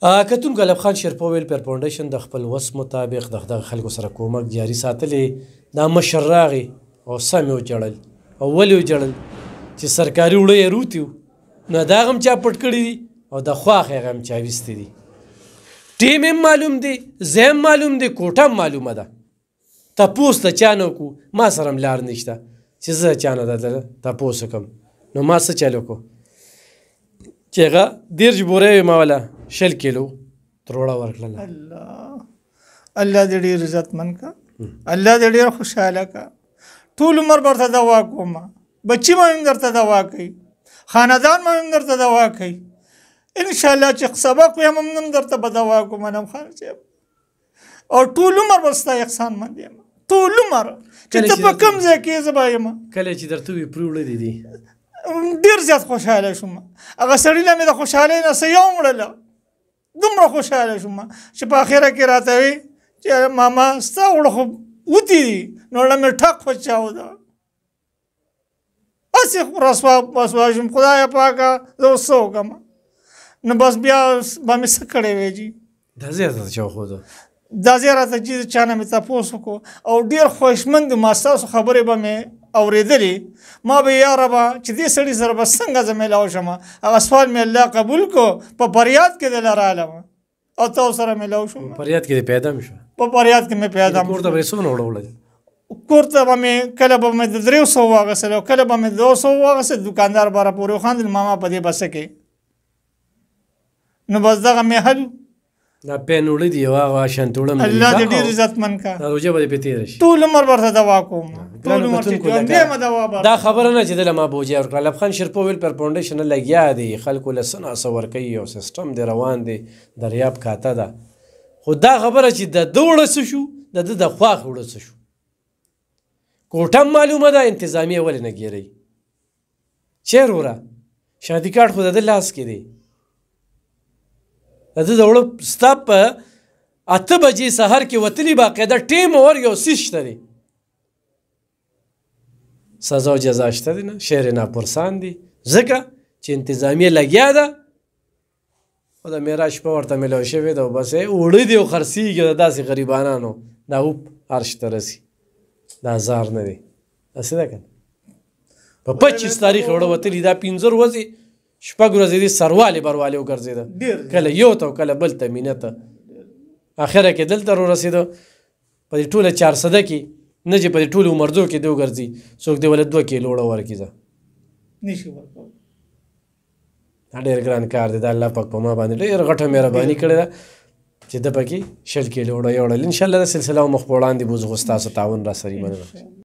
کتون ګلب خان شیرپویل پر فاونډیشن د خپل وس مطابق دغه خلکو سره کومک جاري ساتلې دا مشر راغی او سم یې وجړل او ولې وجړل چې سرکاري وړه یې روتیو نو دا غم چا پټ کړی دي او د خواخ یې غم چا ویستی دي ټیم هم معلوم دی زیم معلوم دی کوټه هم معلومه ده تپوس ته چا نه وکړو ما سره هم لار نشته چې زه چا نه ده تپوس وکړم نو ما څه چل وکړو چې هغه دیرش بورې ما وله شل کیلو تروړه ورکړه الله الله دې ډېر عزت من کا الله دې ډېر خوشاله کا ټول عمر برته دوا کوم بچی مې درته دوا کوي خاندان مې درته دوا کوي ان شاء الله چې سبق یې مې درته بدوا کوم نه خان صاحب او ټول عمر وستا احسان مند یم ټول عمر چې ته په کوم ځای کې زبا یم کله چې درته وی پروړې دي ډیر زیات خوشاله شوم هغه سړی له مې د خوشاله نه سې یو مړله دومره خوشاله شوم چې په اخره کې راته وي چې ماما ستا وړه خو وتی دي نو له مې ټک وچاوده هسې رسوا رسوا شوم خدایه پاکه زه اوس څه وکړم نو بس بیا به مې څه کړی وی جي دا زیات چا خوده دا زیات چې چانه مې تاسو وکړو او ډیر خوشمند ما تاسو خبرې به مې اوریدلې ما به یا ربا چې دې سړي سره به څنګه زه میلاو شم هغه سوال مې الله قبول کو په فریاد کې دله راغلم او تاسو سره میلاو شم فریاد کې پیدا مې شو په فریاد کې مې پیدا مې کور ته به څونه وړول کور ته به مې کله به مې د 300 واغسل او کله به مې 200 واغسل دکاندار بار پورې خواندل ماما په دې بس کې نو بس دغه مې حل دا پین وړي دی وا شان تولم الله دې ډیر عزت من کا دا روجه به پتی راشي ټول عمر ورته دوا کوم ټول عمر چې ما دوا دا خبره نه چې دل ما بوجي او کلب خان شرپو ویل پر فاونډیشن لګیا دی خلکو لسنا سور کوي او سیستم دی روان دی دریاب کاته ده خو دا خبره چې د دوړه شو د د خواخ وړه شو کوټه معلومه ده انتظامیه ولې نه ګیری چیرې وره شادي کارت خو د لاس کې دی زه د وړو ستا په اته بجې سهار کې وتلی باقاعده ټیم اور یو سیس شته دی سزا او جزا شته دی نه شعر ناپرسان دی ځکه چې انتظامیه لګیا ده او د معراج شپه ورته میلاو شوې ده او بس اوړه دي او خرڅېږي د داسې غریبانانو دا اوپ عرش ته رسي دا زار نه دی داسې ده که نه په پچیس تاریخ وړه وتلي دا پنځه ورځې شپږ ورځې دې سروالی بروالی وګرځېده کله یو ته کله بل ته مینه ته اخره کې دلته ورسېده په دې ټوله چار صده کې نه چې په دې ټولو مرزو کې دی وګرځي څوک دې ولې دوه کیلو وړه ورکړي نشي ورکولی دا ډېر ګران کار دی د الله پاک په ما باندې ډېر غټه مهرباني کړې ده چې د پکې شل کیلو وړه یوړل ان شاء الله د سلسله مخ په وړاندې بوز غوستا ستاون را سري مننه